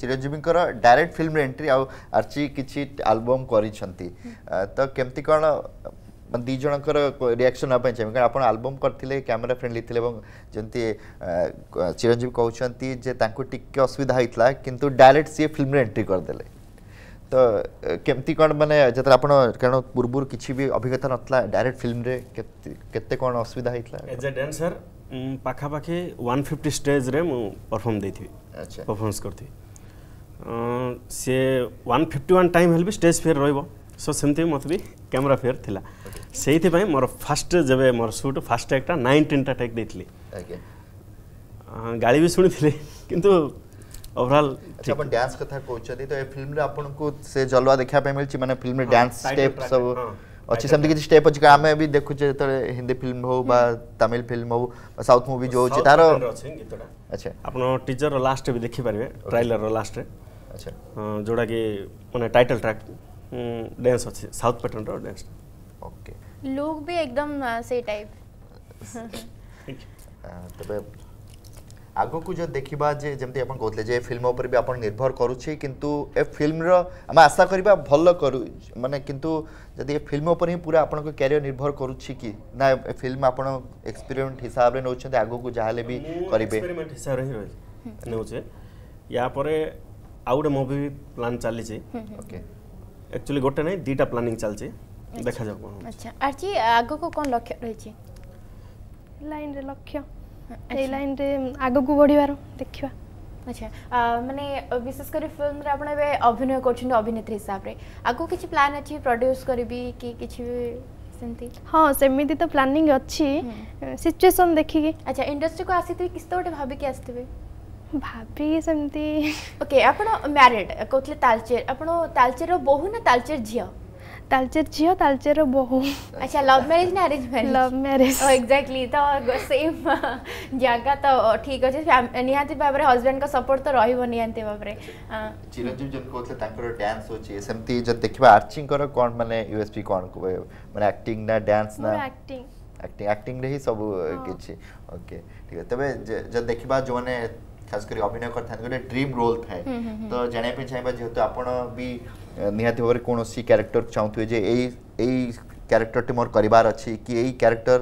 চিরঞ্জীবীঙ্কর direct ফিল্মরে entry আউ আর্চি কিছু আলবম করেছেন তো কেমতি কোণ ଦୁଇ ଜଣଙ୍କର ରିଆକ୍ସନ୍ ନେବା ପାଇଁ ଚାହିଁବି କାରଣ ଆପଣ ଆଲବମ୍ କରିଥିଲେ କ୍ୟାମେରା ଫ୍ରେଣ୍ଡଲି ଥିଲେ ଏବଂ ଯେମିତି ଚିରଞ୍ଜୀବ କହୁଛନ୍ତି ଯେ ତାଙ୍କୁ ଟିକେ ଅସୁବିଧା ହେଇଥିଲା କିନ୍ତୁ ଡାଇରେକ୍ଟ ସିଏ ଫିଲ୍ମରେ ଏଣ୍ଟ୍ରି କରିଦେଲେ ତ କେମିତି କ'ଣ ମାନେ ଯେତେବେଳେ ଆପଣ କାରଣ ପୂର୍ବରୁ କିଛି ବି ଅଭିଜ୍ଞତା ନଥିଲା ଡାଇରେକ୍ଟ ଫିଲ୍ମରେ କେତେ କ'ଣ ଅସୁବିଧା ହେଇଥିଲା ଏଜ୍ ଏ ଡ୍ୟାନ୍ସର ପାଖାପାଖି ୱାନ୍ ଫିଫ୍ଟି ଷ୍ଟେଜ୍ରେ ମୁଁ ପରଫର୍ମ ଦେଇଥିବି ଆଚ୍ଛା ପରଫର୍ମାନ୍ସ କରିଥିବି ସେ ୱାନ୍ ଫିଫ୍ଟି ୱାନ୍ ଟାଇମ୍ ହେଲେ ବି ଷ୍ଟେଜ୍ ଫେୟାର୍ ରହିବ ସୋ ସେମିତି ମୋତେ ବି କ୍ୟାମେରା ଫେୟାର୍ ଥିଲା ସେଇଥିପାଇଁ ମୋର ଫାଷ୍ଟ ଯେବେ ମୋର ସୁଟ୍ ଫାଷ୍ଟ ଟେକ୍ଟା ନାଇନ୍ ଟେନ୍ଟା ଟେକ୍ ଦେଇଥିଲି ଗାଳି ବି ଶୁଣିଥିଲି କିନ୍ତୁ ଓଭରঅଲ୍ ଆଚ୍ଛା ଆପଣ ଡ୍ୟାନ୍ସ କଥା କହୁଛନ୍ତି ତ ଏ ଫିଲ୍ମରେ ଆପଣଙ୍କୁ ସେ ଜଲୱା ଦେଖିବା ପାଇଁ ମିଳିଛି ମାନେ ଫିଲ୍ମରେ ଡ୍ୟାନ୍ସ ଷ୍ଟେପ୍ ସବୁ ଅଛି ସେମିତି କିଛି ଷ୍ଟେପ୍ ଅଛି ଆମେ ବି ଦେଖୁଛେ ଯେତେବେଳେ ହିନ୍ଦୀ ଫିଲ୍ମ ହଉ ବା ତାମିଲ ଫିଲ୍ମ ହଉ ସାଉଥ ମୁଭି ଯେଉଁ ହେଉଛି ତାର ଆଚ୍ଛା ଆପଣ ଟିଜର୍ର ଲାଷ୍ଟ ବି ଦେଖିପାରିବେ ଟ୍ରାଇଲର୍ର ଲାଷ୍ଟରେ अच्छा। जोड़ा कि मैंने टाइटल ट्रैक डांस अच्छे साउथ पैटर्न रो डांस ओके लोग भी एकदम से टाइप तबे आगो को जो देखिबा जे जेमते अपन कहतले जे फिल्म ऊपर भी अपन निर्भर करू छी किंतु ए फिल्म रो हम आशा करबा भलो करू माने किंतु जदि ए फिल्म ऊपर ही पूरा अपन को करियर निर्भर करू छी कि ना ए फिल्म अपन एक्सपेरिमेंट हिसाब रे नउछते आगो को जाले भी करबे एक्सपेरिमेंट हिसाब रे ही रहे नउछे या परे ଆଉ ଗୋଟେ ମୁଭି ବି ପ୍ଲାନ୍ ଚାଲିଛି ଓକେ ଆକ୍ଚୁଆଲି ଗୋଟେ ନାହିଁ ଦୁଇଟା ପ୍ଲାନିଂ ଚାଲିଛି ଦେଖାଯାଉ କ'ଣ ଆଚ୍ଛା ଆଜି ଆଗକୁ କ'ଣ ଲକ୍ଷ୍ୟ ରହିଛି ଲାଇନ୍ରେ ଲକ୍ଷ୍ୟ ଏଇ ଲାଇନ୍ରେ ଆଗକୁ ବଢ଼ିବାର ଦେଖିବା ଆଚ୍ଛା ମାନେ ବିଶେଷ କରି ଫିଲ୍ମରେ ଆପଣ ଏବେ ଅଭିନୟ କରୁଛନ୍ତି ଅଭିନେତ୍ରୀ ହିସାବରେ ଆଗକୁ କିଛି ପ୍ଲାନ୍ ଅଛି ପ୍ରଡ୍ୟୁସ୍ କରିବି କି କିଛି ସେମିତି ହଁ ସେମିତି ତ ପ୍ଲାନିଂ ଅଛି ସିଚୁଏସନ୍ ଦେଖିକି ଆଚ୍ଛା ଇଣ୍ଡଷ୍ଟ୍ରିକୁ ଆସିଥିବେ କିଛି ତ ଗୋଟେ ଭାବିକି ଆସିଥିବେ ଭାବି ସେମିତି ଓକେ ଆପଣ ମ୍ୟାରିଡ୍ କହୁଥିଲେ ତାଲଚେର ଆପଣ ତାଲଚେରର ବୋହୂ ନା ତାଲଚେର ଝିଅ ତାଲଚେର ଝିଅ ତାଲଚେରର ବୋହୂ ଆଚ୍ଛା ଲଭ୍ ମ୍ୟାରେଜ୍ ନା ଆରେଞ୍ଜ ମ୍ୟାରେଜ୍ ଲଭ୍ ମ୍ୟାରେଜ୍ ଓ ଏକ୍ଜାକ୍ଟଲି ତ ସେମ୍ ଜାଗା ତ ଠିକ୍ ଅଛି ନିହାତି ଭାବରେ ହଜବେଣ୍ଡଙ୍କ ସପୋର୍ଟ ତ ରହିବ ନିହାତି ଭାବରେ ଚିରଞ୍ଜୀବ ଯେମିତି କହୁଥିଲେ ତାଙ୍କର ଡ୍ୟାନ୍ସ ହେଉଛି ସେମିତି ଯଦି ଦେଖିବା ଆର୍ଚିଙ୍କର କ'ଣ ମାନେ ୟୁଏସ୍ପି କ'ଣ ମାନେ ଆକ୍ଟିଂ ନା ଡ୍ୟାନ୍ସ ନା ଆକ୍ଟିଂ ଆକ୍ଟିଂ ଆକ୍ଟିଂରେ ହିଁ ସବୁ କିଛି ଓକେ ଠିକ୍ ଅଛି ତେବେ ଯଦି ଦେଖିବା ଯେଉଁମାନେ ଖାସ୍ କରି ଅଭିନୟ କରିଥାନ୍ତି ଗୋଟେ ଡ୍ରିମ୍ ରୋଲ୍ ଥାଏ ତ ଜାଣିବା ପାଇଁ ଚାହିଁବା ଯେହେତୁ ଆପଣ ବି ନିହାତି ଭାବରେ କୌଣସି କ୍ୟାରେକ୍ଟର ଚାହୁଁଥିବେ ଯେ ଏଇ ଏଇ କ୍ୟାରେକ୍ଟରଟି ମୋର କରିବାର ଅଛି କି ଏଇ କ୍ୟାରେକ୍ଟର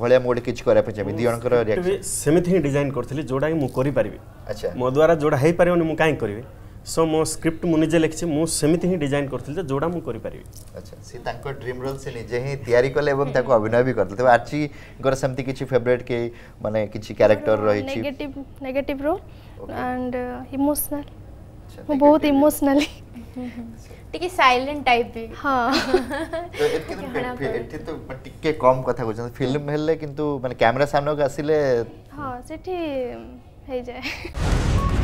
ଭଳିଆ ମୁଁ ଗୋଟେ କିଛି କରିବା ପାଇଁ ଚାହିଁବି ଦୁଇ ଜଣଙ୍କର ସେମିତି ହିଁ ଡିଜାଇନ୍ କରିଥିଲି ଯେଉଁଟାକି ମୁଁ କରିପାରିବି ଆଚ୍ଛା ମୋ ଦ୍ୱାରା ଯେଉଁଟା ହେଇପାରିବନି ମୁଁ କାହିଁକି କରିବି ସୋ ମୋ ସ୍କ୍ରିପ୍ଟ ମୁଁ ନିଜେ ଲେଖିଛି ମୁଁ ସେମିତି ହିଁ ଡିଜାଇନ୍ କରିଥିଲି ଯେ ଯେଉଁଟା ମୁଁ କରିପାରିବି ଆଚ୍ଛା ସେ ତାଙ୍କ ଡ୍ରିମ୍ ରୋଲ୍ ସେ ନିଜେ ହିଁ ତିଆରି କଲେ ଏବଂ ତାକୁ ଅଭିନୟ ବି କରିଥିଲେ ତେବେ ଆର୍ଚିଙ୍କର ସେମିତି କିଛି ଫେଭରେଟ୍ କି ମାନେ କିଛି କ୍ୟାରେକ୍ଟର ରହିଛି negative negative role and emotional ମୁଁ ବହୁତ ଇମୋସନାଲି ଟିକେ ସାଇଲେଣ୍ଟ ଟାଇପ୍ ବି ହଁ ଏଠି ତ ଟିକେ କମ୍ କଥା କହୁଛନ୍ତି ଫିଲ୍ମ ହେଲେ କିନ୍ତୁ ମାନେ କ୍ୟାମେରା ସାମ୍ନାକୁ ଆସିଲେ ହଁ ସେଠି ହେଇଯାଏ